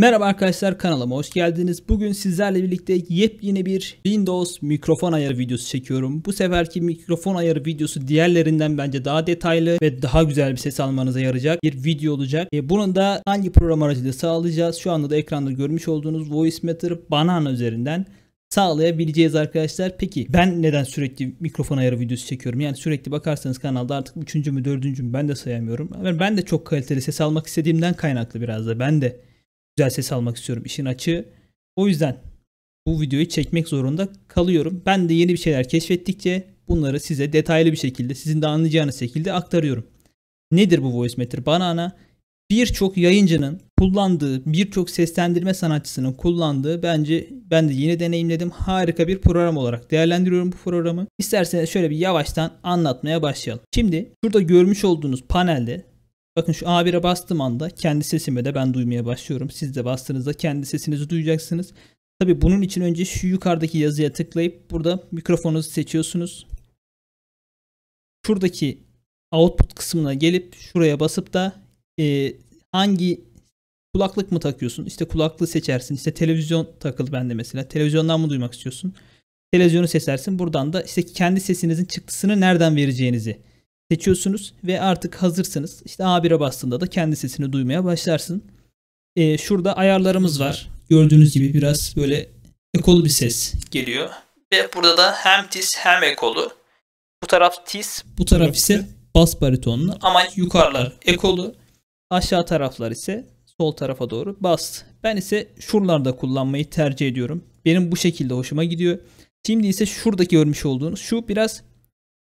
Merhaba arkadaşlar kanalıma hoş geldiniz. Bugün sizlerle birlikte yepyeni bir Windows mikrofon ayarı videosu çekiyorum. Bu seferki mikrofon ayarı videosu diğerlerinden bence daha detaylı ve daha güzel bir ses almanıza yarayacak bir video olacak. E, bunun da hangi program aracılığıyla sağlayacağız? Şu anda da ekranda görmüş olduğunuz VoiceMeter Banana üzerinden sağlayabileceğiz arkadaşlar. Peki ben neden sürekli mikrofon ayarı videosu çekiyorum? Yani sürekli bakarsanız kanalda artık üçüncü mü dördüncü mü ben de sayamıyorum. Ben de çok kaliteli ses almak istediğimden kaynaklı biraz da. Ben de güzel ses almak istiyorum işin açığı. O yüzden bu videoyu çekmek zorunda kalıyorum. Ben de yeni bir şeyler keşfettikçe bunları size detaylı bir şekilde sizin de anlayacağınız şekilde aktarıyorum. Nedir bu voice meter ana Birçok yayıncının kullandığı, birçok seslendirme sanatçısının kullandığı bence ben de yeni deneyimledim. Harika bir program olarak değerlendiriyorum bu programı. İsterseniz şöyle bir yavaştan anlatmaya başlayalım. Şimdi şurada görmüş olduğunuz panelde Bakın şu A1'e bastığım anda kendi sesimi de ben duymaya başlıyorum. Siz de bastığınızda kendi sesinizi duyacaksınız. Tabi bunun için önce şu yukarıdaki yazıya tıklayıp burada mikrofonunuzu seçiyorsunuz. Şuradaki output kısmına gelip şuraya basıp da e, hangi kulaklık mı takıyorsun? İşte kulaklığı seçersin. İşte televizyon takıl bende mesela. Televizyondan mı duymak istiyorsun? Televizyonu seçersin. Buradan da işte kendi sesinizin çıktısını nereden vereceğinizi seçiyorsunuz ve artık hazırsınız. İşte A1'e bastığında da kendi sesini duymaya başlarsın. Ee, şurada ayarlarımız var. Gördüğünüz gibi biraz böyle ekolu bir ses geliyor. Ve burada da hem tiz hem ekolu. Bu taraf tiz, bu taraf ise bas baritonlu ama yukarılar ekolu, aşağı taraflar ise sol tarafa doğru bas. Ben ise şuralarda kullanmayı tercih ediyorum. Benim bu şekilde hoşuma gidiyor. Şimdi ise şuradaki görmüş olduğunuz şu biraz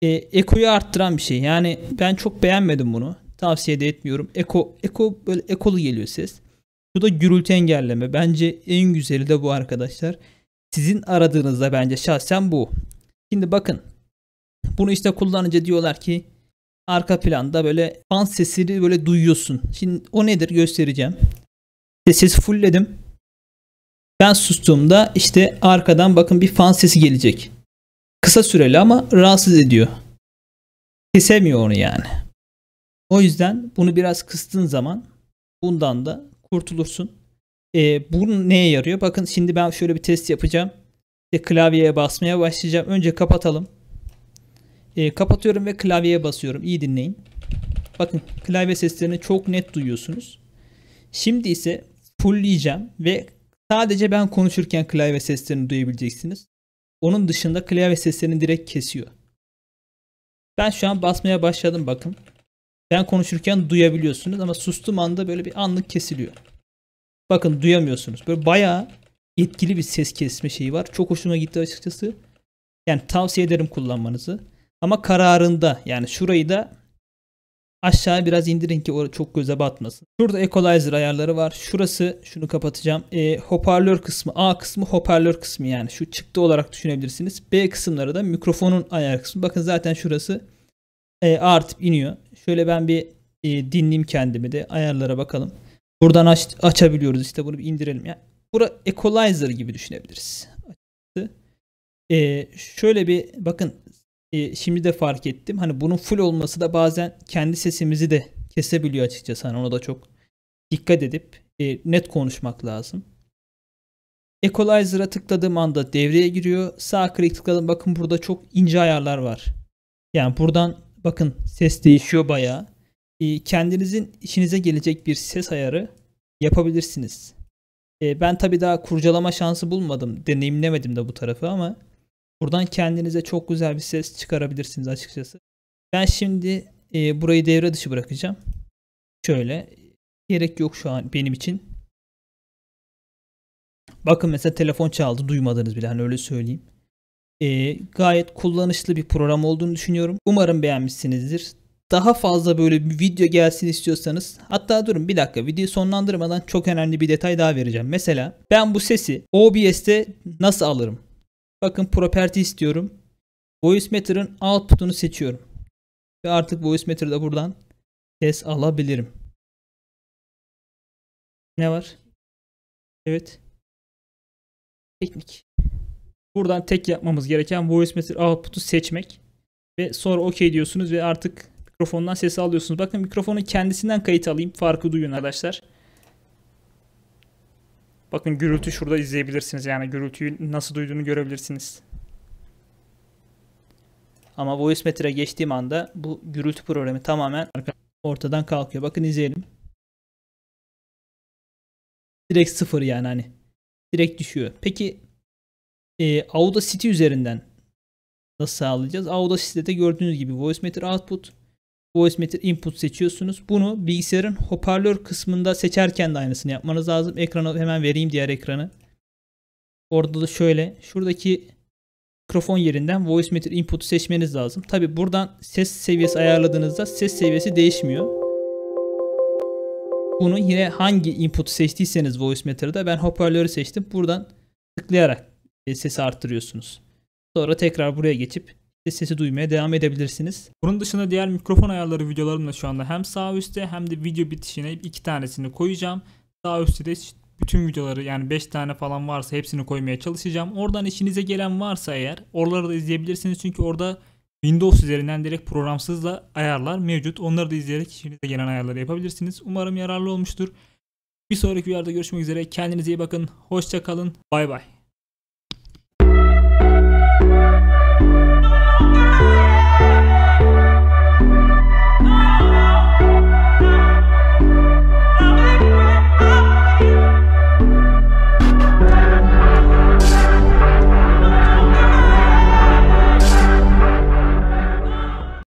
e, ekoyu arttıran bir şey. Yani ben çok beğenmedim bunu. Tavsiye de etmiyorum. Eko, eko böyle ekolu geliyor ses. Bu da gürültü engelleme. Bence en güzeli de bu arkadaşlar. Sizin aradığınızda bence şahsen bu. Şimdi bakın. Bunu işte kullanınca diyorlar ki arka planda böyle fan sesini böyle duyuyorsun. Şimdi o nedir göstereceğim. Sesi fullledim. Ben sustuğumda işte arkadan bakın bir fan sesi gelecek. Kısa süreli ama rahatsız ediyor. Kesemiyor onu yani. O yüzden bunu biraz kıstığın zaman bundan da kurtulursun. E, bu neye yarıyor? Bakın şimdi ben şöyle bir test yapacağım. İşte klavyeye basmaya başlayacağım. Önce kapatalım. E, kapatıyorum ve klavyeye basıyorum. İyi dinleyin. Bakın klavye seslerini çok net duyuyorsunuz. Şimdi ise fullleyeceğim ve sadece ben konuşurken klavye seslerini duyabileceksiniz. Onun dışında klavye seslerini direkt kesiyor. Ben şu an basmaya başladım bakın. Ben konuşurken duyabiliyorsunuz ama sustuğum anda böyle bir anlık kesiliyor. Bakın duyamıyorsunuz. Böyle bayağı etkili bir ses kesme şeyi var. Çok hoşuma gitti açıkçası. Yani tavsiye ederim kullanmanızı. Ama kararında yani şurayı da Aşağı biraz indirin ki orada çok göze batmasın. Şurada equalizer ayarları var. Şurası şunu kapatacağım. E, hoparlör kısmı A kısmı hoparlör kısmı yani şu çıktı olarak düşünebilirsiniz. B kısımları da mikrofonun ayar kısmı. Bakın zaten şurası e, artıp iniyor. Şöyle ben bir e, dinleyeyim kendimi de ayarlara bakalım. Buradan aç, açabiliyoruz işte bunu bir indirelim. Yani bura equalizer gibi düşünebiliriz. E, şöyle bir bakın ee, şimdi de fark ettim. Hani bunun full olması da bazen kendi sesimizi de kesebiliyor açıkçası. Hani ona da çok dikkat edip e, net konuşmak lazım. Equalizer'a tıkladığım anda devreye giriyor. Sağ klik tıkladım. Bakın burada çok ince ayarlar var. Yani buradan bakın ses değişiyor bayağı. E, kendinizin işinize gelecek bir ses ayarı yapabilirsiniz. E, ben tabii daha kurcalama şansı bulmadım. Deneyimlemedim de bu tarafı ama Buradan kendinize çok güzel bir ses çıkarabilirsiniz açıkçası. Ben şimdi e, burayı devre dışı bırakacağım. Şöyle gerek yok şu an benim için. Bakın mesela telefon çaldı duymadınız bile hani öyle söyleyeyim. E, gayet kullanışlı bir program olduğunu düşünüyorum. Umarım beğenmişsinizdir. Daha fazla böyle bir video gelsin istiyorsanız hatta durun bir dakika videoyu sonlandırmadan çok önemli bir detay daha vereceğim. Mesela ben bu sesi OBS'te nasıl alırım? Bakın property istiyorum. Voice Matter'ın output'unu seçiyorum. Ve artık Voice Matter'da buradan ses alabilirim. Ne var? Evet. Teknik. Buradan tek yapmamız gereken Voice Matter output'u seçmek. Ve sonra OK diyorsunuz ve artık mikrofondan ses alıyorsunuz. Bakın mikrofonu kendisinden kayıt alayım. Farkı duyun arkadaşlar. Bakın gürültü şurada izleyebilirsiniz. Yani gürültüyü nasıl duyduğunu görebilirsiniz. Ama voice meter'e geçtiğim anda bu gürültü problemi tamamen ortadan kalkıyor. Bakın izleyelim. Direkt sıfır yani hani. Direkt düşüyor. Peki e, Audacity üzerinden nasıl sağlayacağız? Audacity'de de gördüğünüz gibi voice meter output Voice Meter Input seçiyorsunuz. Bunu bilgisayarın hoparlör kısmında seçerken de aynısını yapmanız lazım. Ekranı hemen vereyim diğer ekranı. Orada da şöyle şuradaki mikrofon yerinden Voice Meter Input'u seçmeniz lazım. Tabi buradan ses seviyesi ayarladığınızda ses seviyesi değişmiyor. Bunu yine hangi input seçtiyseniz Voice Meter'da ben hoparlörü seçtim. Buradan tıklayarak sesi arttırıyorsunuz. Sonra tekrar buraya geçip sesi duymaya devam edebilirsiniz. Bunun dışında diğer mikrofon ayarları videolarımda şu anda hem sağ üstte hem de video bitişine iki tanesini koyacağım. Sağ üstte de bütün videoları yani 5 tane falan varsa hepsini koymaya çalışacağım. Oradan işinize gelen varsa eğer oraları da izleyebilirsiniz çünkü orada Windows üzerinden direkt programsız da ayarlar mevcut. Onları da izleyerek işinize gelen ayarları yapabilirsiniz. Umarım yararlı olmuştur. Bir sonraki videoda görüşmek üzere. Kendinize iyi bakın. Hoşça kalın. Bay bay.